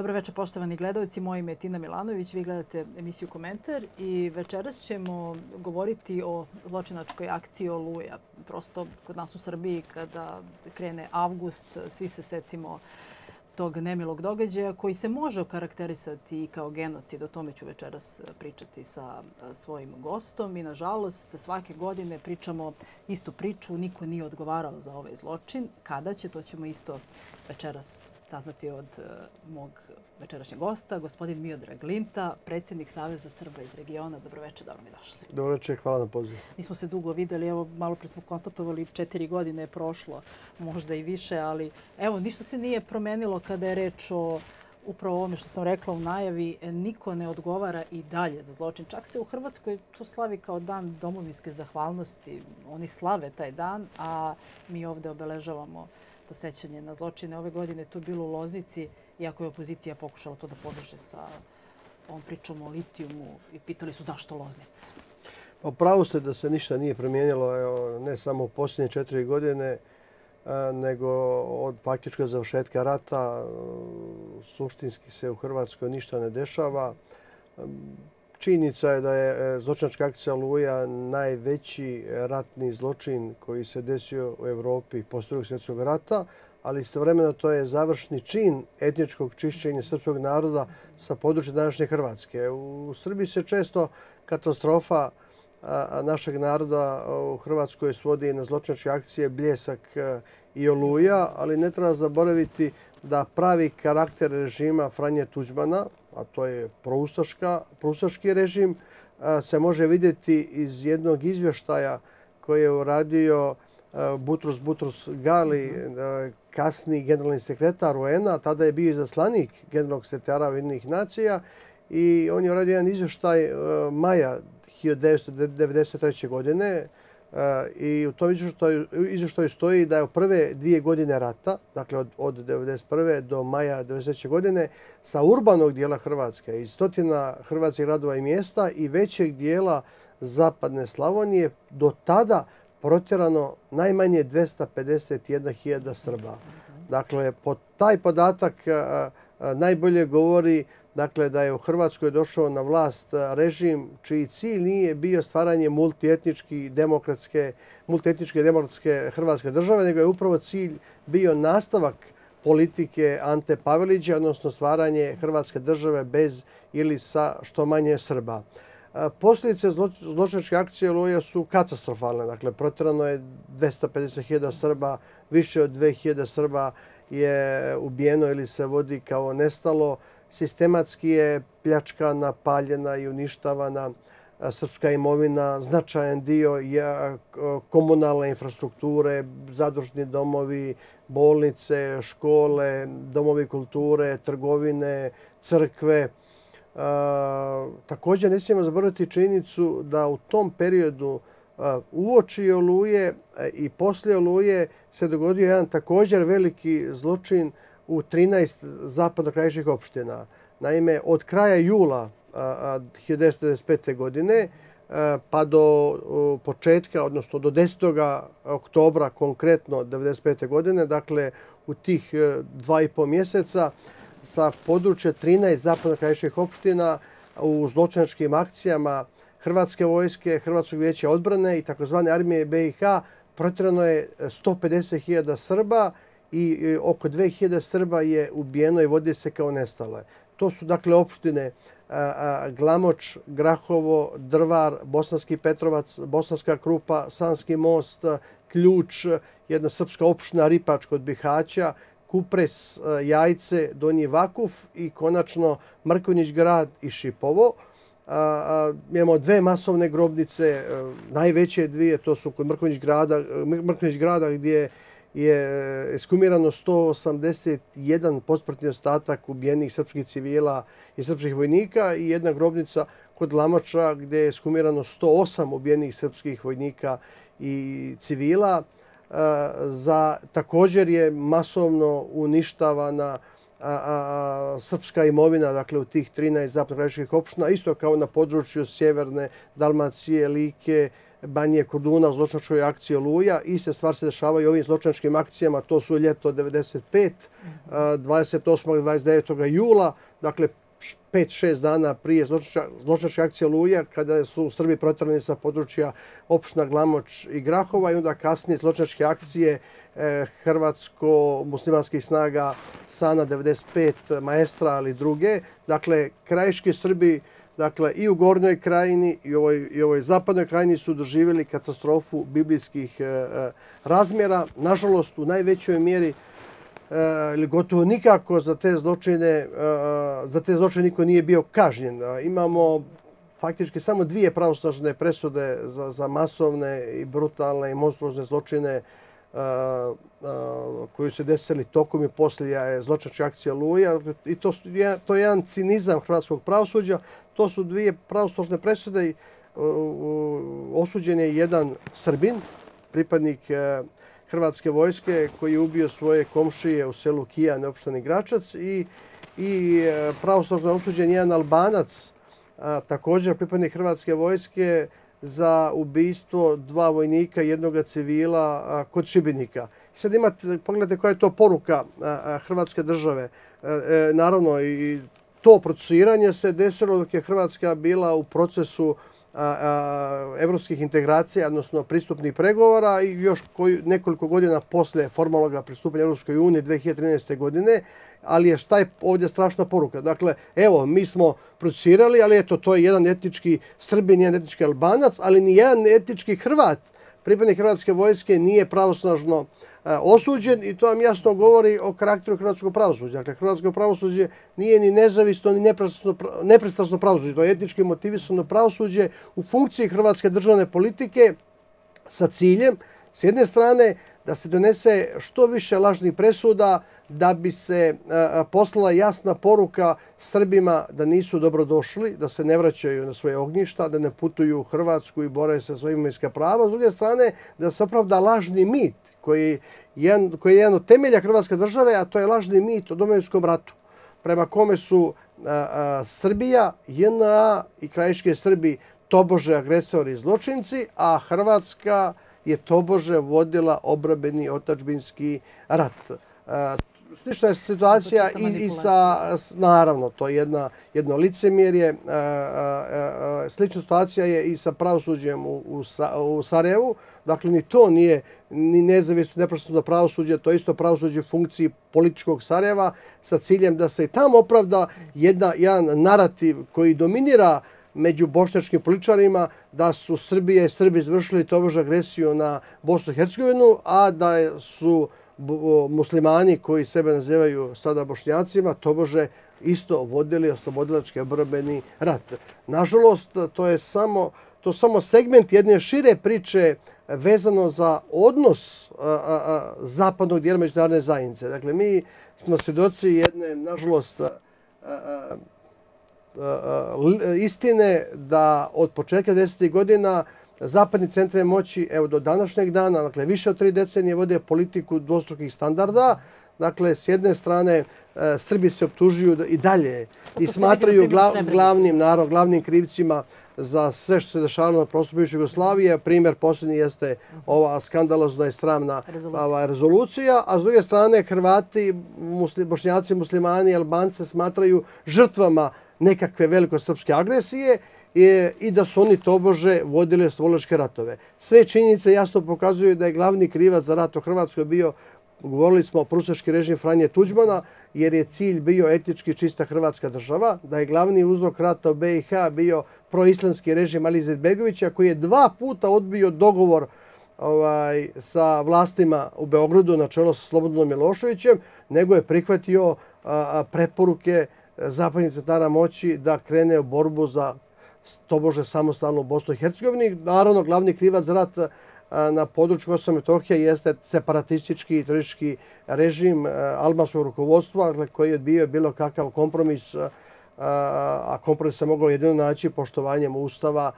Dobro večer, poštovani gledalci. Moje ime je Tina Milanović. Vi gledate emisiju Komentar i večeras ćemo govoriti o zločinačkoj akciji Oluja. Prosto kod nas u Srbiji kada krene avgust, svi se setimo tog nemilog događaja koji se može okarakterisati i kao genocid. O tome ću večeras pričati sa svojim gostom. I, nažalost, svake godine pričamo istu priču. Niko nije odgovarao za ovaj zločin. Kada će, to ćemo isto večeras pričati saznati od e, mog večerašnjeg gosta, gospodin Miodrag Linta, predsjednik Saveza Srba iz regiona. Dobroveče, dobro mi došli. Dobroveče, hvala na pozivu. Nismo se dugo videli, evo malo pre smo konstatovali, četiri godine je prošlo, možda i više, ali evo, ništa se nije promenilo kada je reč o upravo ovome što sam rekla u najavi, niko ne odgovara i dalje za zločin. Čak se u Hrvatskoj to slavi kao dan domovinske zahvalnosti. Oni slave taj dan, a mi ovde obeležavamo to sećanje na zločine ove godine tu bilo u Loznici, iako je opozicija pokušala to da podrže sa ovom pričom o litijumu i pitali su zašto Loznica. Pa pravo ste da se ništa nije promijenilo, ne samo u posljednje četiri godine, e, nego od faktičkog završetka rata e, suštinski se u Hrvatskoj ništa ne dešava. Činjica je da je e, zločinačka akcija Luja najveći ratni zločin koji se desio u Evropi postojeg svjetskog rata, ali istovremeno to je završni čin etničkog čišćenja srpskog naroda sa područja današnje Hrvatske. U Srbiji se često katastrofa našeg naroda u Hrvatskoj svodi na zločinačke akcije Bljesak e, i Oluja, ali ne treba zaboraviti da pravi karakter režima Franje Tuđmana, a to je proustaški režim, se može vidjeti iz jednog izvještaja koji je uradio Butrus Butrus Gali, kasni generalni sekretar UN-a, tada je bio i zaslanik generalnog sekretara Vjedinih nacija i on je uradio jedan izvještaj maja 1993. godine, i u tom izvještaju stoji da je u prve dvije godine rata, dakle od od 91. do maja 90. godine, sa urbanog dijela Hrvatske, i stotina Hrvatskih gradova i mjesta i većeg dijela zapadne Slavonije, do tada protjerano najmanje 251.000 Srba. Dakle, po taj podatak najbolje govori dakle, da je u Hrvatskoj došao na vlast e, režim čiji cilj nije bio stvaranje multietnički demokratske, multietničke demokratske Hrvatske države, nego je upravo cilj bio nastavak politike Ante Pavelića, odnosno stvaranje Hrvatske države bez ili sa što manje Srba. E, posljedice zločinačke akcije Luja su katastrofalne. Dakle, protirano je 250.000 Srba, više od 2.000 Srba je ubijeno ili se vodi kao nestalo sistematski je pljačkana, paljena i uništavana e, srpska imovina, značajan dio je e, komunalne infrastrukture, zadružni domovi, bolnice, škole, domovi kulture, trgovine, crkve. E, također ne smijemo zaboraviti činjenicu da u tom periodu uoči oluje i poslije oluje se dogodio jedan također veliki zločin u 13 zapadno zapadnokrajičnih opština. Naime, od kraja jula 1995. godine pa do početka, odnosno do 10. oktobra konkretno 1995. godine, dakle u tih e, dva i po mjeseca, sa područja 13 zapadno zapadnokrajičnih opština u zločinačkim akcijama Hrvatske vojske, Hrvatskog vijeća odbrane i takozvane armije BiH protirano je 150.000 Srba i e, oko 2000 Srba je ubijeno i vode se kao nestale. To su dakle opštine e, e, Glamoč, Grahovo, Drvar, Bosanski Petrovac, Bosanska Krupa, Sanski most, Ključ, jedna srpska opština Ripač kod Bihaća, Kupres, Jajce, Donji Vakuf i konačno Mrkonjić grad i Šipovo. Imamo dve masovne grobnice, najveće dvije, to su kod Mrkonjić grada gdje je je eskumirano eh, 181 posprtni ostatak ubijenih srpskih civila i srpskih vojnika i jedna grobnica kod Lamača gdje je eskumirano 108 ubijenih srpskih vojnika i civila. Eh, za, također je masovno uništavana srpska imovina dakle, u tih 13 zapadnogradičkih opština, isto kao na području sjeverne Dalmacije, Like, Like, Banije Korduna, zločinačkoj akciji Oluja. Iste stvari se dešavaju ovim zločinačkim akcijama, to su ljeto 95, 28. i 29. jula, dakle 5-6 dana prije zločinačke akcije Luja, kada su Srbi protrani sa područja opština Glamoč i Grahova i onda kasnije zločinačke akcije e, hrvatsko-muslimanskih snaga Sana 95, Maestra ali druge. Dakle, krajiški Srbi dakle i u gornjoj krajini i u ovoj, i u ovoj zapadnoj krajini su doživjeli katastrofu biblijskih e, e razmjera. Nažalost, u najvećoj mjeri e, ili gotovo nikako za te zločine, e, za te zločine niko nije bio kažnjen. imamo faktički samo dvije pravosnažne presude za, za masovne i brutalne i monstruozne zločine koji su se desili tokom i poslije zločačke akcije Luja. I to, je, to je jedan cinizam hrvatskog pravosuđa. To su dvije pravosuđne presude. Osuđen je jedan srbin, pripadnik e, hrvatske vojske koji je ubio svoje komšije u selu Kija, neopšteni Gračac. I, i e, pravosuđno osuđen je jedan albanac, također pripadnik hrvatske vojske, za ubistvo dva vojnika, jednog civila kod Šibinika. Sad imate, pogledajte koja je to poruka Hrvatske države. E, e, naravno, i to procesiranje se desilo dok je Hrvatska bila u procesu evropskih integracija, odnosno pristupnih pregovora i još nekoliko godina posle formalnog pristupanja Evropskoj unije 2013. godine, ali je šta je ovdje strašna poruka? Dakle, evo, mi smo procesirali, ali eto, to je jedan etnički srbin, jedan etnički albanac, ali ni jedan etnički hrvat, pripadnik hrvatske vojske, nije pravosnažno E, osuđen i to vam jasno govori o karakteru Hrvatskog pravosuđa. Dakle, Hrvatsko pravosuđe nije ni nezavisno, ni neprestasno pravosuđe. To je etnički motivisano pravosuđe u funkciji Hrvatske državne politike sa ciljem, s jedne strane, da se donese što više lažnih presuda, da bi se e, poslala jasna poruka Srbima da nisu dobrodošli, da se ne vraćaju na svoje ognjišta, da ne putuju u Hrvatsku i boraju sa svojim imenjska prava. S druge strane, da se opravda lažni mit koji, jedan, koji je jedan od temelja Hrvatske države, a to je lažni mit o domovinskom ratu, prema kome su Srbija, JNA i krajiške Srbi tobože agresori i zločinci, a Hrvatska je tobože vodila obrabeni otačbinski rat slična je situacija i, i sa, naravno, to je jedna, jedno licemirje. Slična situacija je i sa pravosuđem u, u, u Sarajevu. Dakle, ni to nije ni nezavisno, neprostavno da pravosuđe, to je isto pravosuđe u funkciji političkog Sarajeva sa ciljem da se i tam opravda jedna, jedan narativ koji dominira među bošnjačkim političarima da su Srbije i Srbi izvršili tobož agresiju na Bosnu i Hercegovinu, a da su muslimani koji sebe nazivaju sada bošnjacima, to bože isto vodili oslobodilački obrobeni rat. Nažalost, to je samo, to samo segment jedne šire priče vezano za odnos zapadnog dijela međunarodne zajednice. Dakle, mi smo svjedoci jedne, nažalost, istine da od početka 10. godina zapadni centre moći evo, do današnjeg dana, dakle više od tri decenije, vode politiku dvostrukih standarda. Dakle, s jedne strane, e, Srbi se optužuju i dalje pa i smatraju gla, glavnim, narod, glavnim krivcima za sve što se dešavalo na prostoru Jugoslavije. Primjer posljednji jeste ova skandalozna i stramna rezolucija. Ova, rezolucija. A s druge strane, Hrvati, musli, bošnjaci, muslimani, albance smatraju žrtvama nekakve velikosrpske agresije i da su oni tobože vodile stvolačke ratove. Sve činjenice jasno pokazuju da je glavni krivac za rat u Hrvatskoj bio, govorili smo o prusaški režim Franje Tuđmana, jer je cilj bio etički čista Hrvatska država, da je glavni uzlog rata u BiH bio proislamski režim Alize Begovića, koji je dva puta odbio dogovor ovaj, sa vlastima u Beogradu na čelo sa Slobodanom Miloševićem, nego je prihvatio preporuke zapadnih centara moći da krene u borbu za bože samostalno u Bosnu i Hercegovini. Naravno, glavni krivac za rat na području Kosova Metohije jeste separatistički i teroristički režim albanskog rukovodstva dakle, koji je odbio bilo kakav kompromis, a kompromis se mogao jedino naći poštovanjem Ustava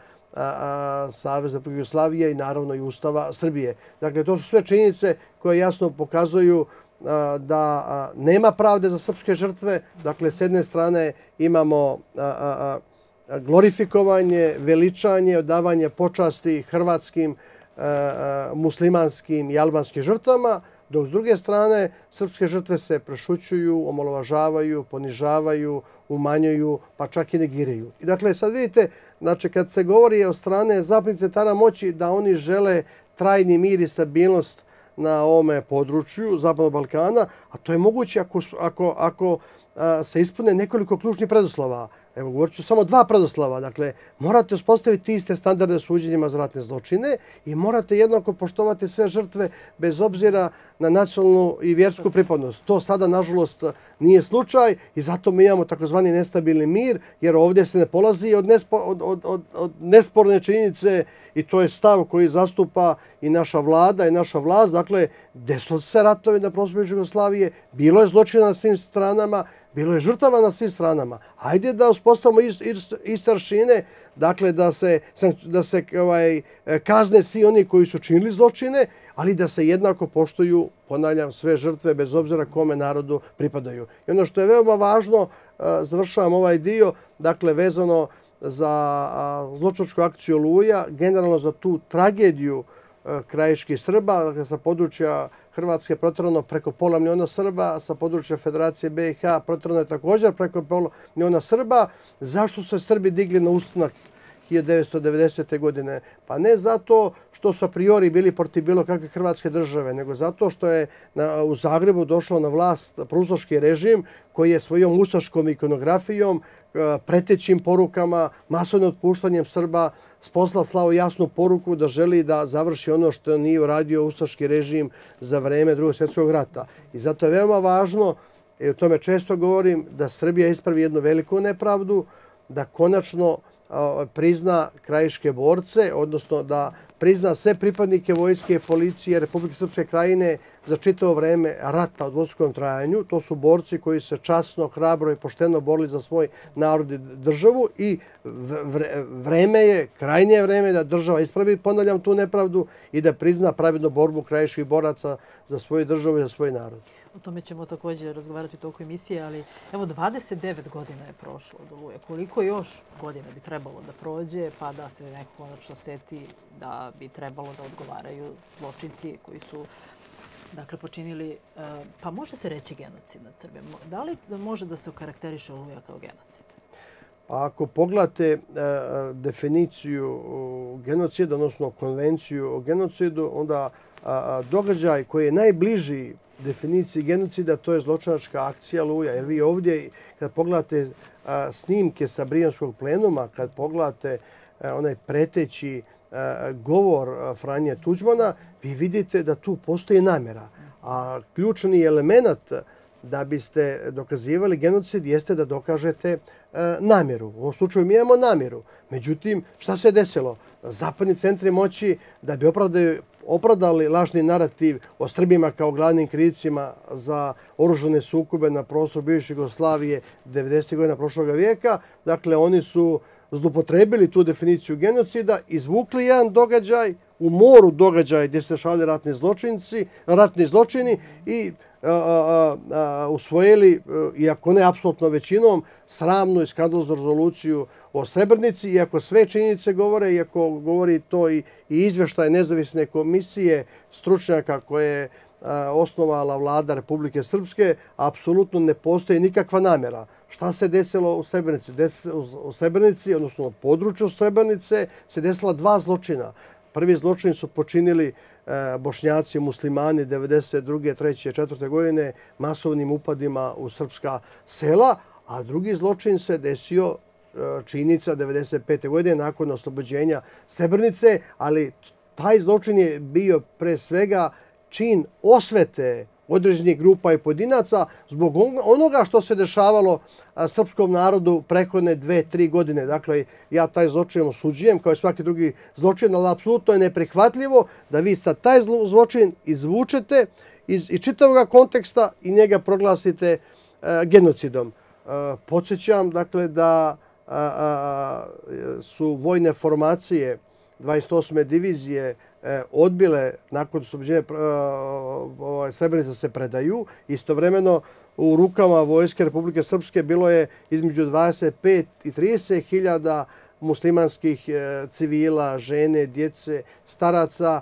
Saveza Republike i naravno i Ustava Srbije. Dakle, to su sve činjenice koje jasno pokazuju da nema pravde za srpske žrtve. Dakle, s jedne strane imamo glorifikovanje, veličanje, odavanje počasti hrvatskim, e, e, muslimanskim i albanskim žrtvama, dok s druge strane srpske žrtve se prešućuju, omalovažavaju, ponižavaju, umanjuju, pa čak i negiraju. I dakle, sad vidite, znači, kad se govori o strane zapnice tara moći da oni žele trajni mir i stabilnost na ovome području Zapadnog Balkana, a to je moguće ako, ako, ako se ispune nekoliko ključnih predoslova. Evo, govorit ću samo dva predoslava. Dakle, morate uspostaviti iste standarde suđenjima za ratne zločine i morate jednako poštovati sve žrtve bez obzira na nacionalnu i vjersku pripadnost. To sada, nažalost, nije slučaj i zato mi imamo takozvani nestabilni mir, jer ovdje se ne polazi od nesporne činjenice i to je stav koji zastupa i naša vlada i naša vlast. Dakle, desilo se ratovi na prospođu Jugoslavije, bilo je zločina na svim stranama, bilo je žrtava na svim stranama. Ajde da uspostavimo iste ršine, dakle da se ovaj, kazne svi oni koji su činili zločine, ali da se jednako poštuju, ponavljam, sve žrtve bez obzira kome narodu pripadaju. I ono što je veoma važno, eh, završavam ovaj dio, dakle vezano za zločinačku akciju Luja, generalno za tu tragediju Eh, krajiških Srba, dakle sa područja Hrvatske protrano preko pola miliona Srba, sa područja Federacije BiH protrano je također preko pola miliona Srba. Zašto su se Srbi digli na ustanak 1990. godine? Pa ne zato što su a priori bili proti bilo kakve hrvatske države, nego zato što je u Zagrebu došao na vlast prusoški režim koji je svojom ustaškom ikonografijom E, pretećim porukama, masovnim otpuštanjem Srba, s slavu jasnu poruku da želi da završi ono što nije uradio ustaški režim za vreme drugog svjetskog rata. I zato je veoma važno, i o tome često govorim, da Srbija ispravi jednu veliku nepravdu, da konačno prizna krajiške borce, odnosno da prizna sve pripadnike vojske i policije Republike Srpske krajine za čitavo vreme rata u dvostrukom trajanju. To su borci koji se časno, hrabro i pošteno borili za svoj narod i državu i vreme je, krajnije vreme da država ispravi, ponavljam tu nepravdu, i da prizna pravidnu borbu krajiških boraca za svoju državu i za svoj narod. O tome ćemo također razgovarati u toku emisije, ali evo 29 godina je prošlo od Luje. Koliko još godina bi trebalo da prođe pa da se neko konačno seti da bi trebalo da odgovaraju zločinci koji su dakle, počinili, e, pa može se reći genocid na Srbijom. Da li može da se okarakteriše Oluja kao genocid? Pa ako pogledate e, definiciju e, genocida, odnosno konvenciju o genocidu, onda događaj koji je najbliži definiciji genocida, to je zločinačka akcija Luja. Jer vi ovdje, kad pogledate snimke sa Brijanskog plenuma, kad pogledate onaj preteći govor Franje Tuđmana, vi vidite da tu postoji namjera. A ključni element da biste dokazivali genocid jeste da dokažete namjeru. U ovom slučaju mi imamo namjeru. Međutim, šta se je desilo? Zapadni centri moći da bi opravdali opravdali lažni narativ o Srbima kao glavnim krivicima za oružene sukube na prostoru bivše Jugoslavije 90. godina prošlog vijeka. Dakle, oni su zlupotrebili tu definiciju genocida, izvukli jedan događaj u moru događaja gdje se šalje ratni zločinci, ratni zločini i usvojili, e, iako ne apsolutno većinom, sramnu i skandalnu rezoluciju o Srebrnici, iako sve činjenice govore, iako govori to i izveštaj nezavisne komisije stručnjaka koje je osnovala vlada Republike Srpske, apsolutno ne postoji nikakva namjera. Šta se desilo u Srebrnici? U Srebrnici, odnosno na području Srebrnice, se desila dva zločina. Prvi zločin su počinili Srebrnici, E, bošnjaci, muslimani 92. 3. 4. godine masovnim upadima u srpska sela, a drugi zločin se desio e, činica 95. godine nakon oslobođenja Srebrnice, ali taj zločin je bio pre svega čin osvete određenih grupa i podinaca zbog onoga što se dešavalo srpskom narodu prekodne dve, tri godine. Dakle, ja taj zločin osuđujem kao i svaki drugi zločin, ali apsolutno je neprihvatljivo da vi sa taj zločin izvučete iz čitavog konteksta i njega proglasite e, genocidom. E, Podsećam dakle, da su vojne formacije 28. divizije E, odbile nakon oslobođenja e, ovaj, Srebrenica se predaju. Istovremeno u rukama Vojske Republike Srpske bilo je između 25 i 30 hiljada muslimanskih e, civila, žene, djece, staraca.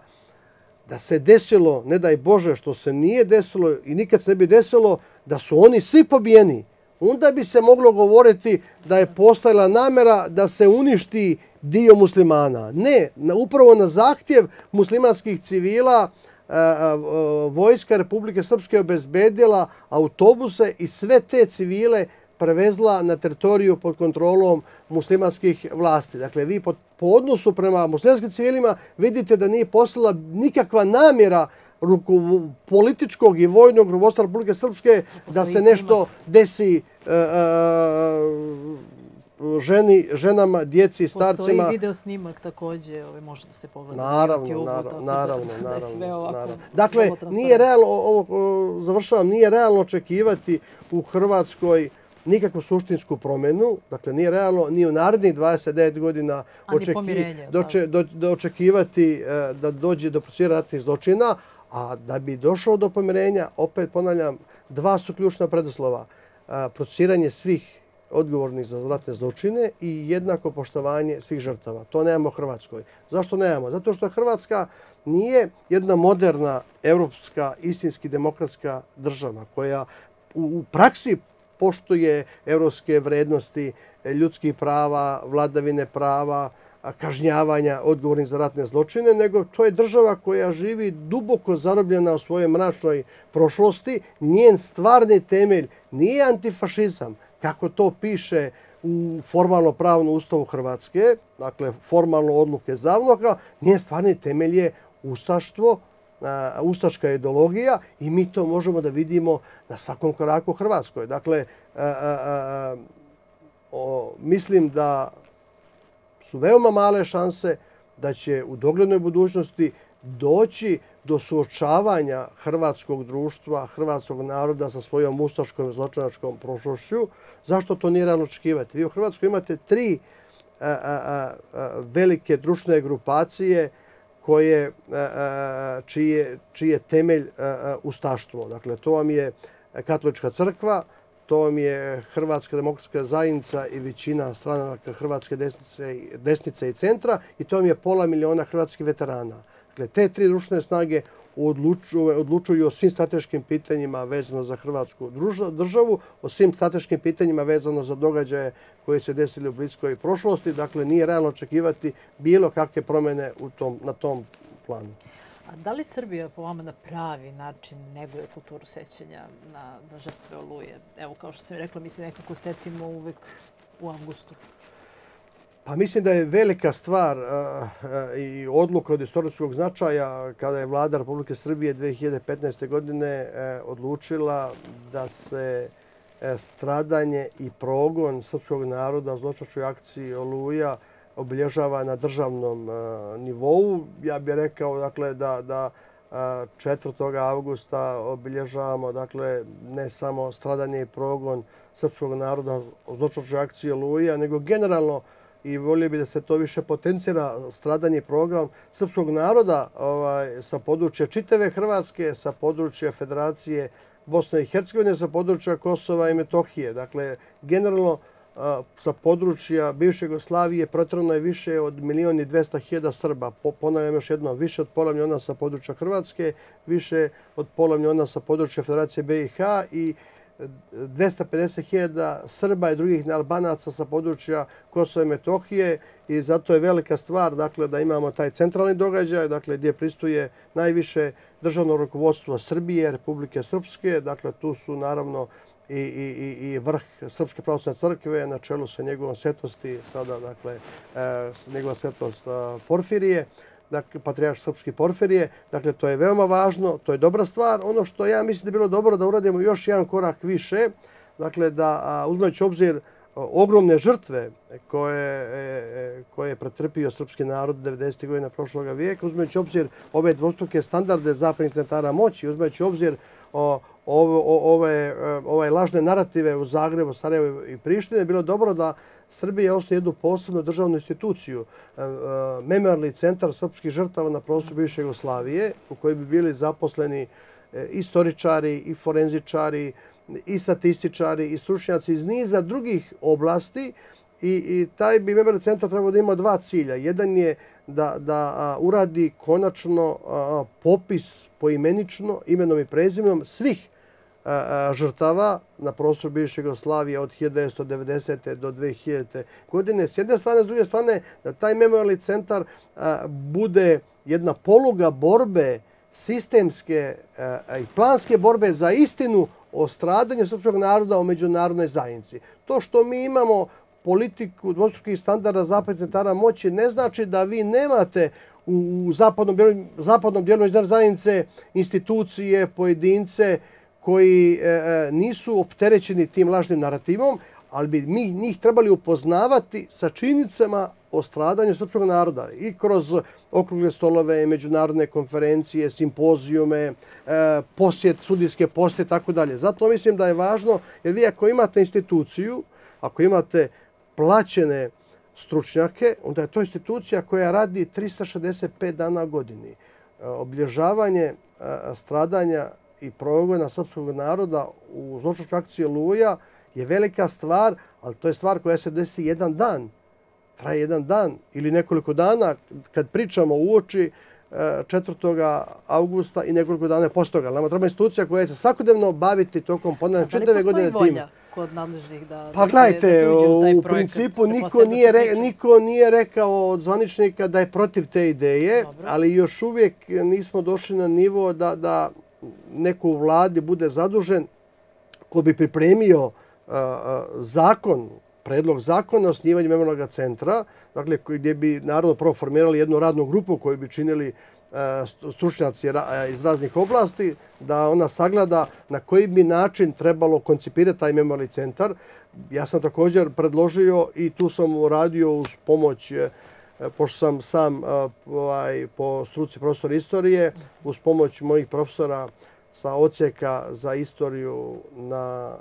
Da se desilo, ne daj Bože, što se nije desilo i nikad se ne bi desilo, da su oni svi pobijeni onda bi se moglo govoriti da je postojala namera da se uništi dio muslimana. Ne, upravo na zahtjev muslimanskih civila e, e, Vojska Republike Srpske obezbedila autobuse i sve te civile prevezla na teritoriju pod kontrolom muslimanskih vlasti. Dakle, vi po odnosu prema muslimanskim civilima vidite da nije poslala nikakva namjera političkog i vojnog rukovodstva Republike Srpske da se nešto desi e, e, ženi, ženama, djeci, starcima. Postoji video snimak takođe, ovaj, može da se pogleda. Naravno, naravno, naravno. Dakle, nije realno, ovo završavam, nije realno očekivati u Hrvatskoj nikakvu suštinsku promjenu, dakle nije realno ni u narednih 29 godina očekivati e, da dođe do procijera ratnih zločina, A da bi došlo do pomirenja, opet ponavljam, dva su ključna predoslova. E, Procesiranje svih odgovornih za zratne zločine i jednako poštovanje svih žrtava. To nemamo u Hrvatskoj. Zašto nemamo? Zato što Hrvatska nije jedna moderna, evropska, istinski demokratska država koja u praksi poštuje evropske vrednosti ljudskih prava, vladavine prava, kažnjavanja odgovornih za ratne zločine, nego to je država koja živi duboko zarobljena u svojoj mračnoj prošlosti. Njen stvarni temelj nije antifašizam, kako to piše u formalno-pravnu ustavu Hrvatske, dakle formalno odluke zavloga, njen stvarni temelj je ustaštvo, ustaška ideologija i mi to možemo da vidimo na svakom koraku Hrvatskoj. Dakle, mislim da su veoma male šanse da će u doglednoj budućnosti doći do suočavanja hrvatskog društva, hrvatskog naroda sa svojom ustaškom i zločinačkom prošlošću. Zašto to nije rano očekivati? Vi u Hrvatskoj imate tri e, e, e, velike društne grupacije čiji čije temelj ustaštvo. Dakle, to vam je katolička crkva, to vam je Hrvatska demokratska zajednica i većina stranaka Hrvatske desnice i centra i to vam je pola miliona hrvatskih veterana. Dakle, te tri društvene snage odlučuju o svim strateškim pitanjima vezano za Hrvatsku državu, o svim strateškim pitanjima vezano za događaje koje se desili u bliskoj prošlosti. Dakle, nije realno očekivati bilo kakve promjene na tom planu. A da li Srbija po vama na pravi način neguje kulturu sećanja na, na žrtve oluje? Evo, kao što sam rekla, mi se nekako setimo uvek u avgustu. Pa mislim da je velika stvar i odluka od istorijskog značaja kada je vlada Republike Srbije 2015. godine e, odlučila da se e, stradanje i progon srpskog naroda zločačoj akciji Oluja obilježava na državnom e, nivou. Ja bih rekao dakle, da 4. E, augusta obilježavamo dakle, ne samo stradanje i progon srpskog naroda o zločnoću akciju Luija, nego generalno i volio bih da se to više potencira stradanje i progon srpskog naroda ovaj, sa područja čiteve Hrvatske, sa područja Federacije Bosne i Hercegovine, sa područja Kosova i Metohije. Dakle, generalno, sa područja bivše Jugoslavije protrano je više od milijon i dvesta hiljada Srba. Ponavljam još jedno, više od pola miliona sa područja Hrvatske, više od pola miliona sa područja Federacije BiH i 250 e, hiljada Srba i drugih Albanaca sa područja Kosova i Metohije i zato je velika stvar dakle, da imamo taj centralni događaj dakle, gdje pristuje najviše državno rukovodstvo Srbije, Republike Srpske. Dakle, tu su naravno i, i, i, i vrh Srpske pravostne crkve na čelu sa njegovom svetosti, sada, dakle, e, njegova svetost e, Porfirije, dakle, patrijaš Srpski Porfirije. Dakle, to je veoma važno, to je dobra stvar. Ono što ja mislim da je bilo dobro da uradimo još jedan korak više, dakle, da uzmeći obzir ogromne žrtve koje, e, koje je pretrpio srpski narod 90. godina prošlog vijeka, uzmeći obzir ove dvostruke standarde zapadnih centara moći, uzmeći obzir ove, ove, eh, ove lažne narative u Zagrebu, Sarajevo i Prištine, bilo dobro da Srbije ostaje jednu posebnu državnu instituciju, eh, eh, memorialni centar srpskih žrtava na prostoru bivše Jugoslavije, u kojoj bi bili zaposleni istoričari i forenzičari i statističari i stručnjaci iz niza drugih oblasti i, i taj bi memorialni centar trebao da ima dva cilja. Jedan je da, da uradi konačno a, popis poimenično, imenom i prezimenom svih žrtava na prostoru Biliše Jugoslavije od 1990. do 2000. godine. S jedne strane, s druge strane, da taj memorialni centar bude jedna poluga borbe sistemske i planske borbe za istinu o stradanju srpskog naroda u međunarodnoj zajednici. To što mi imamo politiku dvostrukih standarda zapadnih centara moći ne znači da vi nemate u zapadnom dijelu zajednice institucije, pojedince, koji e, e, nisu opterećeni tim lažnim narativom, ali bi mi njih trebali upoznavati sa činjenicama o stradanju srpskog naroda i kroz okrugle stolove, međunarodne konferencije, simpozijume, e, posjet, sudijske poste i tako dalje. Zato mislim da je važno, jer vi ako imate instituciju, ako imate plaćene stručnjake, onda je to institucija koja radi 365 dana godini. Oblježavanje stradanja srpskog naroda i progona srpskog naroda u zločnoću akciju Luja je velika stvar, ali to je stvar koja se desi jedan dan, traje jedan dan ili nekoliko dana kad pričamo u oči 4. E, augusta i nekoliko dana posto toga. Nama treba institucija koja će svakodnevno baviti tokom ponadne četve godine tim. kod nadležnih da, pa, da, gledajte, da se, uđe u taj projekat. U principu niko nije, niko nije rekao od zvaničnika da je protiv te ideje, ali još uvijek nismo došli na nivo da, da neko u vladi bude zadužen ko bi pripremio zakon, predlog zakona o snivanju memorialnog centra, dakle, gdje bi naravno prvo formirali jednu radnu grupu koju bi činili stručnjaci iz raznih oblasti, da ona sagleda na koji bi način trebalo koncipirati taj memorialni centar. Ja sam također predložio i tu sam uradio uz pomoć E, pošto sam sam e, ovaj, po struci profesora istorije, uz pomoć mojih profesora sa ocijeka za istoriju na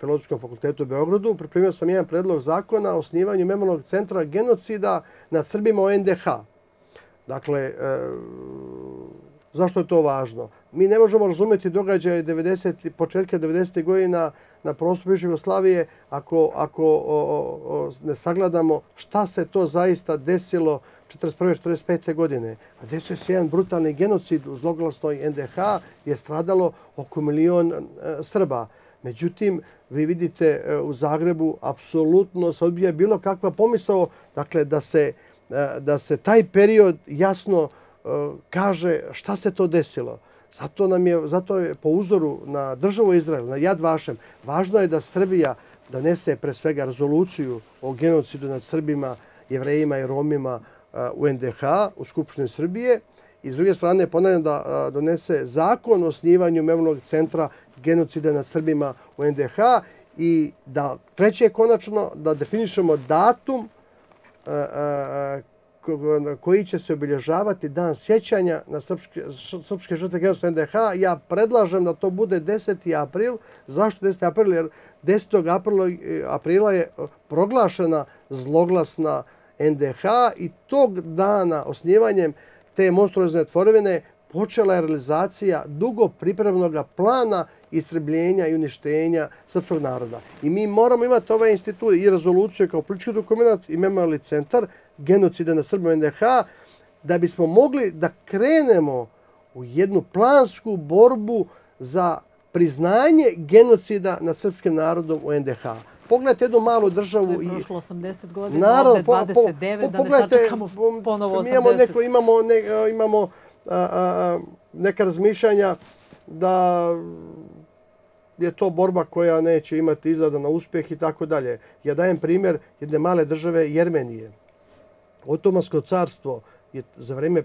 Filozofskom fakultetu u Beogradu, pripremio sam jedan predlog zakona o osnivanju memorialnog centra genocida nad Srbima o NDH. Dakle, e, zašto je to važno? Mi ne možemo razumjeti događaje 90, početke 90. godina na prostoru Jugoslavije ako, ako o, o, o, ne sagladamo šta se to zaista desilo 1941. 1945. godine. A desio se jedan brutalni genocid u zloglasnoj NDH je stradalo oko milion e, Srba. Međutim, vi vidite e, u Zagrebu apsolutno se odbija bilo kakva pomisao dakle, da, se, e, da se taj period jasno e, kaže šta se to desilo. Zato nam je, zato je po uzoru na državu Izrael, na jad vašem, važno je da Srbija donese pre svega rezoluciju o genocidu nad Srbima, jevrejima i romima eh, u NDH, u Skupštine Srbije. I s druge strane, ponavljam da eh, donese zakon o snivanju memorialnog centra genocida nad Srbima u NDH i da treće je konačno da definišemo datum eh, koji će se obilježavati dan sjećanja na srpske žrtve genocida NDH. Ja predlažem da to bude 10. april. Zašto 10. april? Jer 10. aprila je proglašena zloglasna NDH i tog dana osnijevanjem te monstruozne tvorevine počela je realizacija dugo pripremnog plana istrebljenja i uništenja srpskog naroda. I mi moramo imati ovaj institut i rezoluciju kao politički dokument i memorialni centar genocida na Srbima NDH da bismo mogli da krenemo u jednu plansku borbu za priznanje genocida na srpskim narodom u NDH. Pogledajte jednu malu državu. To je prošlo 80 godina, ovdje 29, da ne sačekamo ponovo 80. Imamo a, a, neka razmišljanja da je to borba koja neće imati izgleda na uspjeh i tako dalje. Ja dajem primjer jedne male države Jermenije. Otomansko carstvo je za vreme e,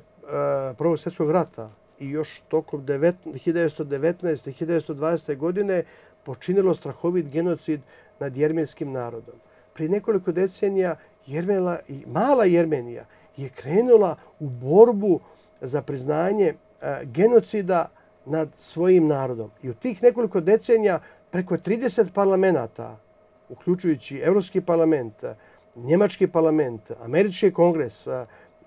Prvog svjetskog rata i još tokom 1919. i 1920. godine počinilo strahovit genocid nad jermenskim narodom. Pri nekoliko decenija mala Jermenija je krenula u borbu za priznanje e, genocida nad svojim narodom. I u tih nekoliko decenija preko 30 parlamenta, uključujući Evropski parlament, Njemački parlament, Američki kongres, e,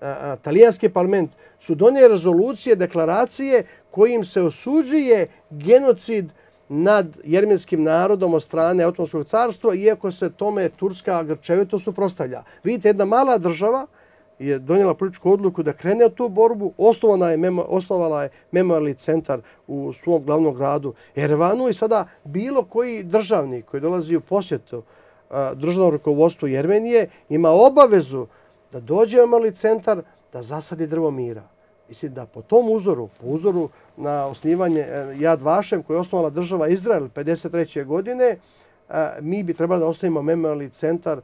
e, Talijanski parlament, su donije rezolucije, deklaracije kojim se osuđuje genocid nad jermenskim narodom od strane Otomskog carstva, iako se tome Turska grčevito suprostavlja. Vidite, jedna mala država, je donijela političku odluku da krene u tu borbu, osnovana je, mema, osnovala je memorialni centar u svom glavnom gradu Ervanu i sada bilo koji državnik koji dolazi u posjetu državnom rukovodstvu Jermenije ima obavezu da dođe u memorialni centar da zasadi drvo mira. Mislim da po tom uzoru, po uzoru na osnivanje e, Jad Vašem koji je osnovala država Izrael 53. godine, e, mi bi trebali da ostavimo memorialni centar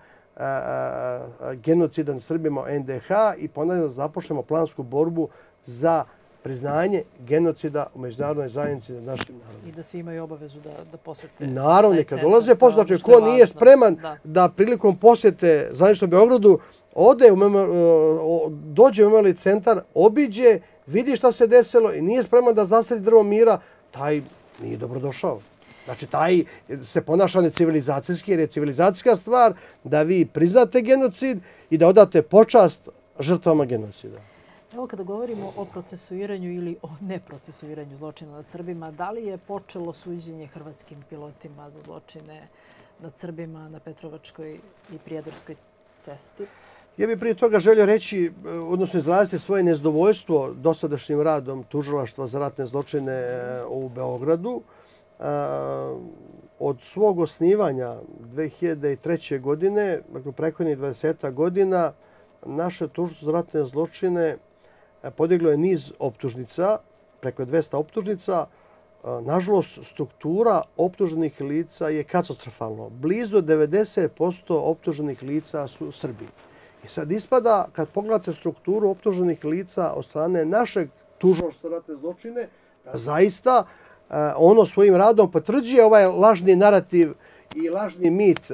genocidan Srbima NDH i ponavljamo da započnemo plansku borbu za priznanje genocida u međunarodnoj zajednici na našim narodom. I da svi imaju obavezu da, da posete. Naravno, kad dolaze posete, znači ko nije spreman da, da prilikom posete zajedničnom Beogradu, ode u dođe u memorialni centar, obiđe, vidi šta se desilo i nije spreman da zasadi drvo mira, taj nije dobrodošao. Znači, taj se ponaša necivilizacijski, jer je civilizacijska stvar da vi priznate genocid i da odate počast žrtvama genocida. Evo kada govorimo o procesuiranju ili o neprocesuiranju zločina nad Srbima, da li je počelo suđenje hrvatskim pilotima za zločine nad Srbima na Petrovačkoj i Prijedorskoj cesti? Ja bih prije toga želio reći, odnosno izraziti svoje nezdovoljstvo dosadašnjim radom tužilaštva za ratne zločine e, u Beogradu. Eh, od svog osnivanja 2003. godine, dakle prekodnih 20. godina, naše tužstvo za ratne zločine eh, podiglo je niz optužnica, preko 200 optužnica. Eh, nažalost, struktura optuženih lica je katastrofalno. Blizu 90% optuženih lica su Srbi. I sad ispada, kad pogledate strukturu optuženih lica od strane našeg tužnosti za ratne zločine, da zaista E, ono svojim radom potvrđuje ovaj lažni narativ i lažni mit e,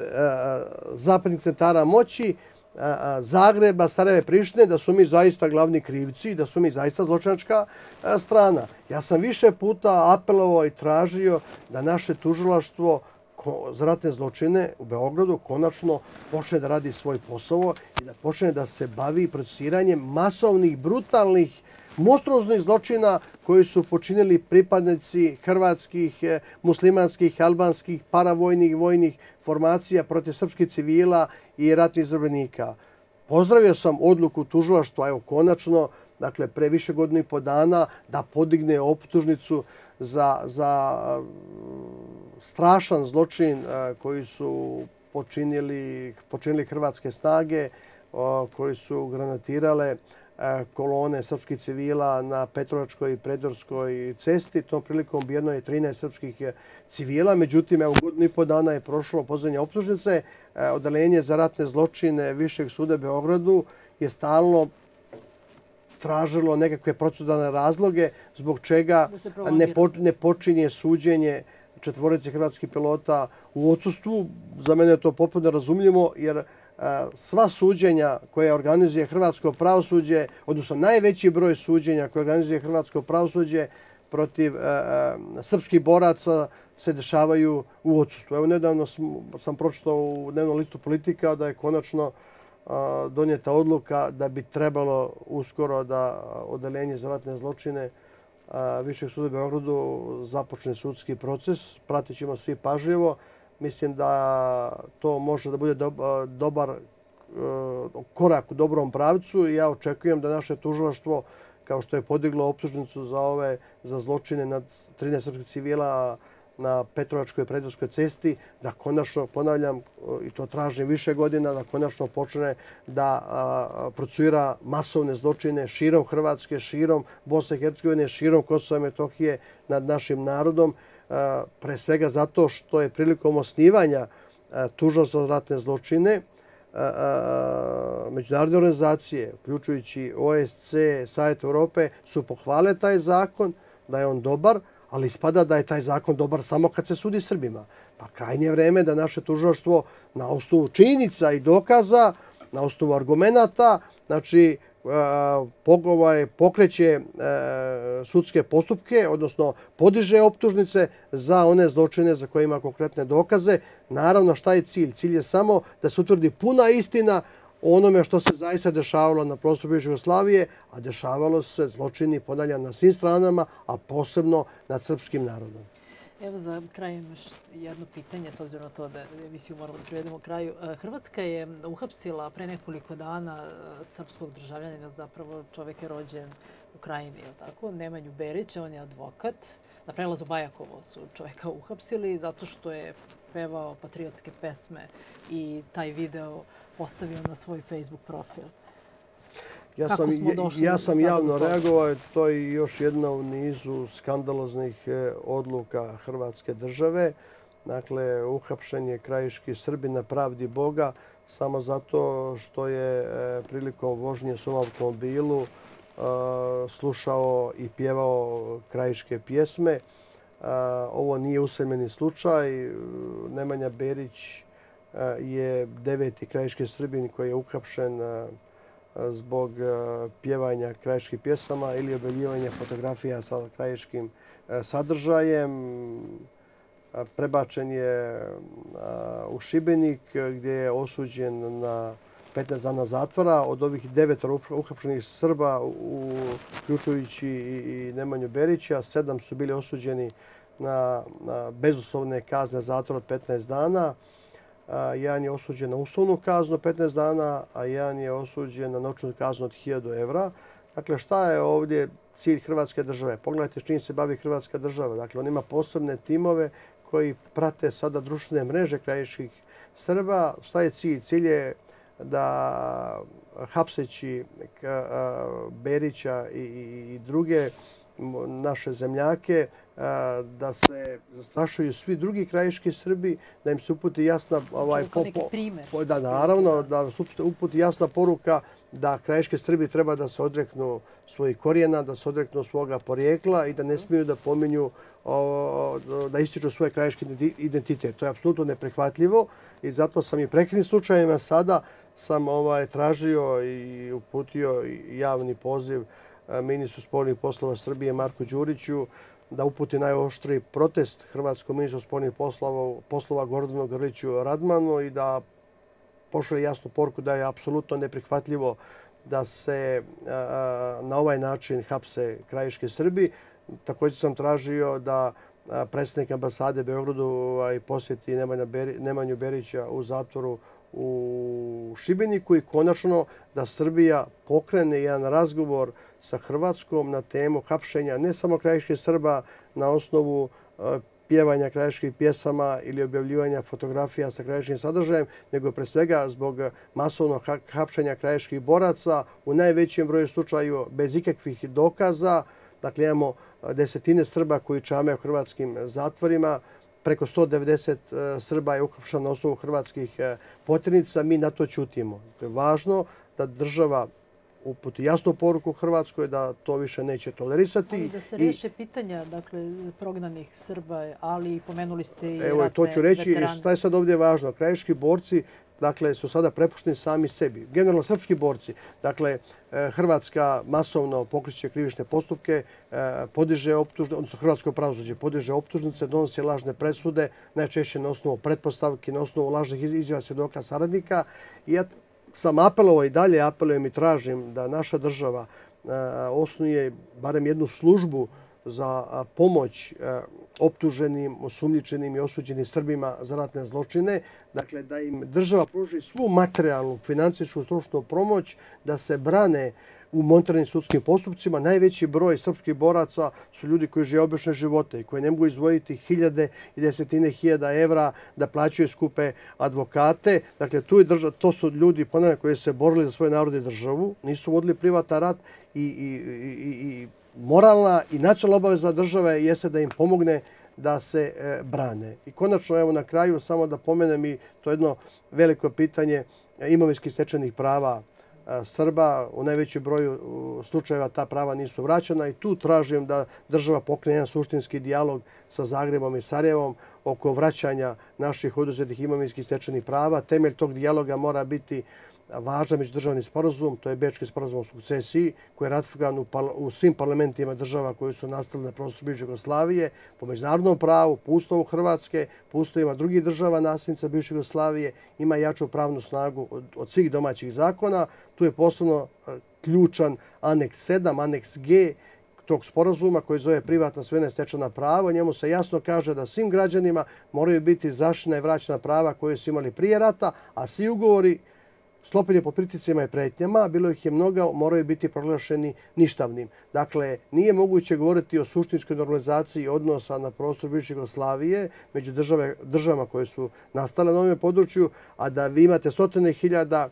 zapadnih centara moći e, Zagreba, Sarajeve, Prištine, da su mi zaista glavni krivci, i da su mi zaista zločinačka strana. Ja sam više puta apelovao i tražio da naše tužilaštvo za ratne zločine u Beogradu konačno počne da radi svoj posao i da počne da se bavi procesiranjem masovnih, brutalnih monstruoznih zločina koji su počinili pripadnici hrvatskih, eh, muslimanskih, albanskih, paravojnih, vojnih formacija protiv srpskih civila i ratnih zrbenika. Pozdravio sam odluku tužilaštva, evo konačno, dakle pre više godinih po dana, da podigne optužnicu za eh, strašan zločin eh, koji su počinili hrvatske snage, koji su granatirale hrvatske snage, E, kolone srpskih civila na Petrovačkoj i Predorskoj cesti. Tom prilikom bijedno je 13 srpskih e, civila. Međutim, evo godinu i po dana je prošlo pozornje optužnice. E, Odalenje za ratne zločine Višeg suda Beogradu je stalno tražilo nekakve procudane razloge zbog čega ne počinje suđenje četvorice hrvatskih pilota u odsustvu. Za mene je to popolno razumljivo jer sva suđenja koje organizuje Hrvatsko pravosuđe, odnosno najveći broj suđenja koje organizuje Hrvatsko pravosuđe protiv srpskih boraca se dešavaju u odsustvu. Evo nedavno sam pročitao u dnevnom listu politika da je konačno donijeta odluka da bi trebalo uskoro da odelenje za ratne zločine Višeg suda u Beogradu započne sudski proces. Pratit ćemo svi pažljivo mislim da to može da bude dobar e, korak u dobrom pravcu i ja očekujem da naše tužilaštvo, kao što je podiglo optužnicu za ove za zločine nad 13 srpskih civila na Petrovačkoj predvorskoj cesti, da konačno, ponavljam, e, i to tražim više godina, da konačno počne da procuira masovne zločine širom Hrvatske, širom Bosne i Hercegovine, širom Kosova i Metohije nad našim narodom. E, pre svega zato što je prilikom osnivanja e, tužnost za ratne zločine e, međunarodne organizacije, uključujući OSC, Savjet Europe, su pohvale taj zakon, da je on dobar, ali ispada da je taj zakon dobar samo kad se sudi Srbima. Pa krajnje vreme da naše tužnoštvo na osnovu činjenica i dokaza, na osnovu argumenta, znači, pokreće e, sudske postupke, odnosno podiže optužnice za one zločine za koje ima konkretne dokaze. Naravno, šta je cilj? Cilj je samo da se utvrdi puna istina onome što se zaista dešavalo na prostoru Jugoslavije, a dešavalo se zločini podalja na svim stranama, a posebno nad srpskim narodom. Evo za kraj imaš jedno pitanje, s obzirom na to da emisiju moramo da privedemo u kraju. E, Hrvatska je uhapsila pre nekoliko dana e, srpskog državljanina, zapravo čovjek je rođen u Krajini, je tako? Nemanju Berića, on je advokat. Na prelazu Bajakovo su čovjeka uhapsili zato što je pevao patriotske pesme i taj video postavio na svoj Facebook profil. Ja sam, došli? Ja sam javno reagovao. To je još jedna u nizu skandaloznih e, odluka Hrvatske države. Dakle, uhapšen je krajiški Srbi na pravdi Boga samo zato što je e, prilikom vožnje s ovom automobilu e, slušao i pjevao krajiške pjesme. Ovo nije usremeni slučaj. Nemanja Berić je deveti krajiški Srbin koji je uhapšen učinjen zbog e, pjevanja krajiških pjesama ili objeljivanja fotografija sa krajiškim e, sadržajem. Prebačen je u Šibenik gdje je osuđen na 15 dana zatvora. Od ovih devet uhapšenih Srba, uključujući i Nemanju Berića, sedam su bili osuđeni na bezuslovne kazne zatvora od 15 dana. Jan je osuđen na uslovnu kaznu 15 dana, a Jan je osuđen na noćnu kaznu od 1000 evra. Dakle, šta je ovdje cilj Hrvatske države? Pogledajte s čim se bavi Hrvatska država. Dakle, on ima posebne timove koji prate sada društvene mreže krajiških Srba. Šta je cilj? Cilj je da hapseći Berića i druge naše zemljake, da se zastrašuju svi drugi krajiški Srbi, da im se uputi jasna... ovaj neki primer. Da, naravno, da se uputi jasna poruka da krajiški Srbi treba da se odreknu svojih korijena, da se odreknu svoga porijekla i da ne mhm. smiju da pominju, da ističu svoje krajiški identitet. To je apsolutno neprihvatljivo i zato sam i prekrenim slučajevima sada sam ovaj tražio i uputio javni poziv ministru spolnih poslova Srbije Marku Đuriću da uputi najoštri protest Hrvatskom ministru spolnih poslova, poslova Gordonu Grliću Radmanu i da pošle jasnu porku da je apsolutno neprihvatljivo da se na ovaj način hapse krajiške Srbi. Također sam tražio da predsjednik ambasade Beogradu ovaj, posjeti Nemanju Berića u zatvoru u Šibeniku i konačno da Srbija pokrene jedan razgovor sa Hrvatskom na temu hapšenja ne samo krajiških Srba na osnovu e, pjevanja krajiških pjesama ili objavljivanja fotografija sa krajiškim sadržajem, nego pre svega zbog masovnog hapšenja krajiških boraca u najvećem broju slučaju bez ikakvih dokaza. Dakle, imamo e, desetine Srba koji čame u hrvatskim zatvorima, preko 190 e, Srba je ukapšano na osnovu hrvatskih potrenica, mi na to čutimo. To je važno da država uputi jasnu poruku Hrvatskoj da to više neće tolerisati. Ali da se reše pitanja dakle, prognanih Srba, ali pomenuli ste i evo, ratne Evo, to ću reći, šta je sad ovdje važno. Krajiški borci dakle, su sada prepušteni sami sebi. Generalno, srpski borci. Dakle, e, Hrvatska masovno pokriće krivične postupke, e, podiže optužnice, odnosno Hrvatsko pravosuđe podiže optužnice, donosi lažne presude, najčešće na osnovu pretpostavki, na osnovu lažnih izjava svjedoka saradnika. I ja sam apelovao i dalje apelujem i tražim da naša država e, osnuje barem jednu službu za pomoć e, optuženim, osumnjičenim i osuđenim Srbima za ratne zločine. Dakle, da im država pruži svu materijalnu, financijsku, stručnu promoć da se brane u montranim sudskim postupcima. Najveći broj srpskih boraca su ljudi koji žive obješne živote i koji ne mogu izvojiti hiljade i desetine hiljada evra da plaćaju skupe advokate. Dakle, to su ljudi koji su se borili za svoje narode i državu, nisu vodili privata rat i moralna i načalna obaveza države jeste da im pomogne da se e, brane. I konačno, evo na kraju, samo da pomenem i to jedno veliko pitanje e, imovinskih stečenih prava Srba, u najvećoj broju slučajeva ta prava nisu vraćena i tu tražujem da država pokrene jedan suštinski dijalog sa Zagrebom i Sarajevom oko vraćanja naših oduzetih imaminskih stečenih prava. Temelj tog dijaloga mora biti važan međudržavni sporazum, to je Bečki sporazum o sukcesiji, koji je ratifikovan u svim parlamentima država koje su nastale na prostoru Bivše Jugoslavije, po međunarodnom pravu, po ustavu Hrvatske, po ustavima drugih država nasljednica Bivše Jugoslavije, ima jaču pravnu snagu od svih domaćih zakona. Tu je posebno e, ključan aneks 7, aneks G, tog sporazuma koji zove privatna svojena stečana prava. Njemu se jasno kaže da svim građanima moraju biti zaština i vraćena prava koje su imali prije rata, a svi ugovori Slopen je pod pritisima i pretnjama, bilo ih je mnoga, moraju biti proglašeni ništavnim. Dakle, nije moguće govoriti o suštinskoj normalizaciji odnosa na prostor Bivše Jugoslavije među državama koje su nastale na ovom području, a da vi imate stotine hiljada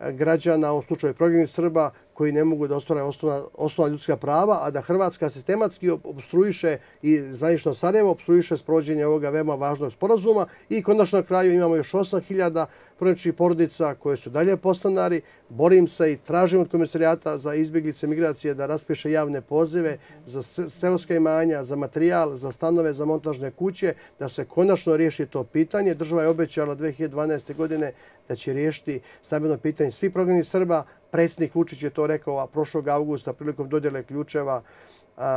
eh, građana, u slučaju progrednih Srba, koji ne mogu da ostvare osnovna, osnovna ljudska prava, a da Hrvatska sistematski obstruiše i zvanično Sarajevo obstruiše sprođenje ovoga veoma važnog sporazuma i konačno na kraju imamo još 8000 prvenčnih porodica koje su dalje postanari. Borim se i tražim od komisarijata za izbjeglice migracije da raspiše javne pozive za seoske imanja, za materijal, za stanove, za montažne kuće, da se konačno riješi to pitanje. Država je obećala 2012. godine da će riješiti stabilno pitanje svih programnih Srba, predsjednik Vučić je to rekao prošlog augusta prilikom dodjele ključeva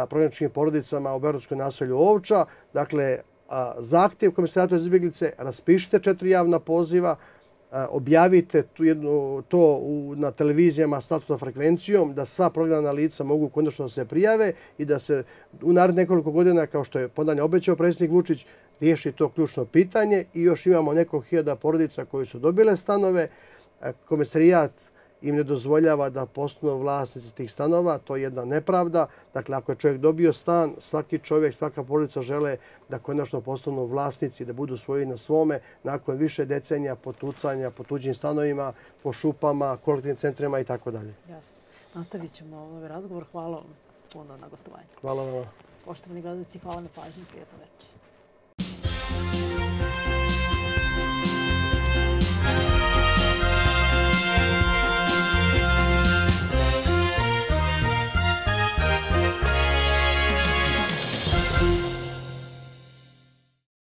prognačnim porodicama u Beorodskoj naselju Ovča. Dakle, zahtjev komisaratu za izbjeglice, raspišite četiri javna poziva, objavite to na televizijama statusno frekvencijom da sva prognana lica mogu konačno se prijave i da se u narod nekoliko godina, kao što je podanje obećao predsjednik Vučić, riješi to ključno pitanje i još imamo nekog hiljada porodica koji su dobile stanove, komisarijat Vučić, im ne dozvoljava da postanu vlasnici tih stanova, to je jedna nepravda. Dakle, ako je čovjek dobio stan, svaki čovjek, svaka porodica žele da konačno postanu vlasnici, da budu svoji na svome, nakon više decenija potucanja po tuđim stanovima, po šupama, kolektivnim centrima i tako dalje. Jasno. Nastavit ćemo ovaj razgovor. Hvala vam puno na gostovanje. Hvala vam. Poštovani gledalci, hvala na pažnju. Prijetno večer.